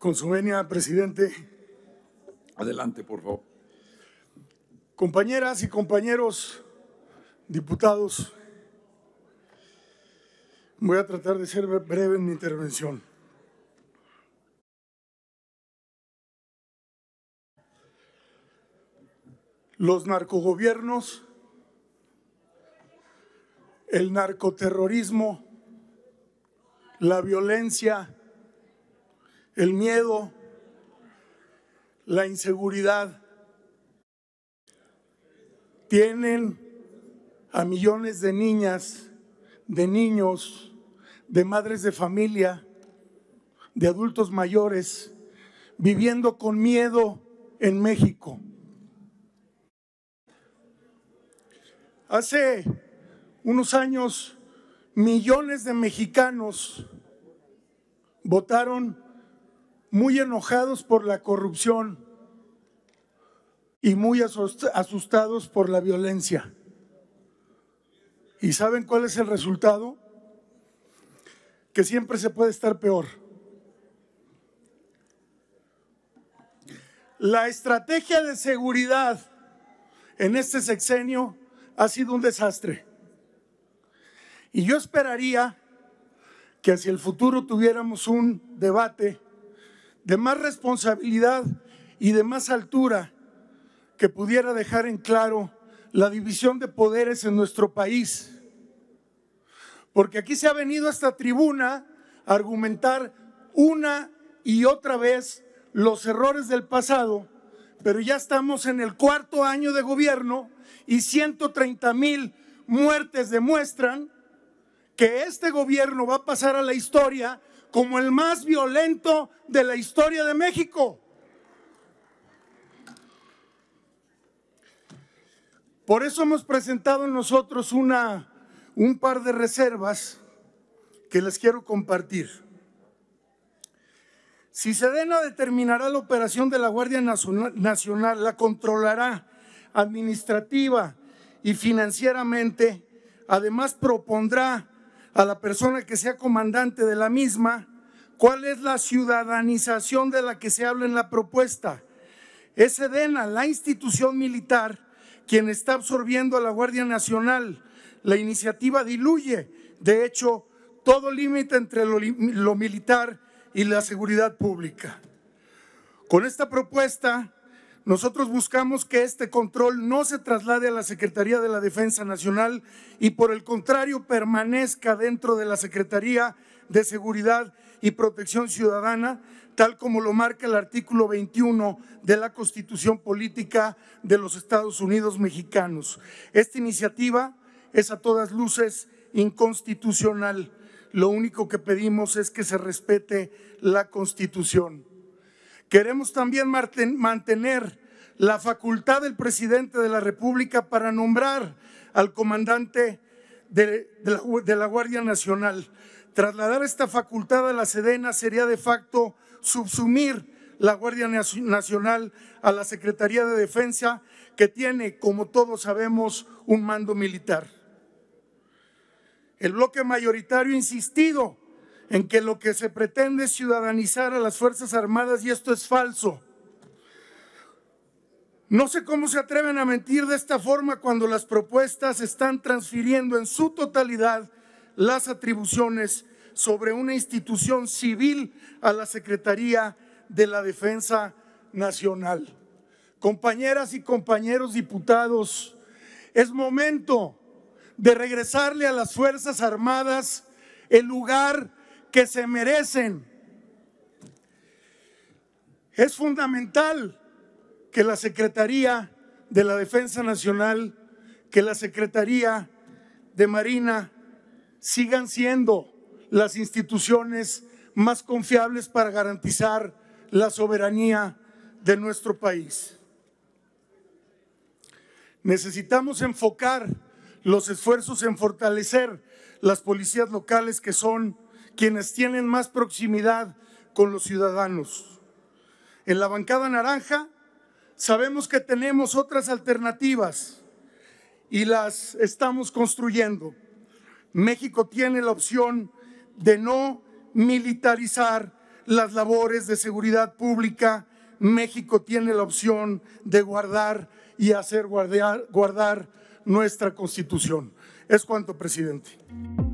Con su venia, presidente. Adelante, por favor. Compañeras y compañeros diputados, voy a tratar de ser breve en mi intervención. Los narcogobiernos, el narcoterrorismo, la violencia, el miedo, la inseguridad. Tienen a millones de niñas, de niños, de madres de familia, de adultos mayores, viviendo con miedo en México. Hace unos años, millones de mexicanos votaron muy enojados por la corrupción y muy asustados por la violencia. ¿Y saben cuál es el resultado? Que siempre se puede estar peor. La estrategia de seguridad en este sexenio ha sido un desastre. Y yo esperaría que hacia el futuro tuviéramos un debate de más responsabilidad y de más altura que pudiera dejar en claro la división de poderes en nuestro país. Porque aquí se ha venido a esta tribuna a argumentar una y otra vez los errores del pasado, pero ya estamos en el cuarto año de gobierno y 130 mil muertes demuestran que este gobierno va a pasar a la historia como el más violento de la historia de México. Por eso hemos presentado nosotros una, un par de reservas que les quiero compartir. Si Sedena determinará la operación de la Guardia Nacional, la controlará administrativa y financieramente, además propondrá a la persona que sea comandante de la misma, ¿cuál es la ciudadanización de la que se habla en la propuesta? Es EDENA, la institución militar, quien está absorbiendo a la Guardia Nacional. La iniciativa diluye, de hecho, todo límite entre lo militar y la seguridad pública. Con esta propuesta, nosotros buscamos que este control no se traslade a la Secretaría de la Defensa Nacional y por el contrario permanezca dentro de la Secretaría de Seguridad y Protección Ciudadana, tal como lo marca el artículo 21 de la Constitución Política de los Estados Unidos Mexicanos. Esta iniciativa es a todas luces inconstitucional. Lo único que pedimos es que se respete la Constitución. Queremos también mantener la facultad del presidente de la República para nombrar al comandante de, la, la Guardia Nacional. Trasladar esta facultad a la Sedena sería de facto subsumir la Guardia Nacional a la Secretaría de Defensa, que tiene, como todos sabemos, un mando militar. El bloque mayoritario ha insistido en que lo que se pretende es ciudadanizar a las Fuerzas Armadas y esto es falso. No sé cómo se atreven a mentir de esta forma cuando las propuestas están transfiriendo en su totalidad las atribuciones sobre una institución civil a la Secretaría de la Defensa Nacional. Compañeras y compañeros diputados, es momento de regresarle a las Fuerzas Armadas el lugar que se merecen. Es fundamental que la Secretaría de la Defensa Nacional, que la Secretaría de Marina sigan siendo las instituciones más confiables para garantizar la soberanía de nuestro país. Necesitamos enfocar los esfuerzos en fortalecer las policías locales que son quienes tienen más proximidad con los ciudadanos. En la bancada naranja sabemos que tenemos otras alternativas y las estamos construyendo. México tiene la opción de no militarizar las labores de seguridad pública. México tiene la opción de guardar y hacer guardar, nuestra constitución. Es cuanto, presidente.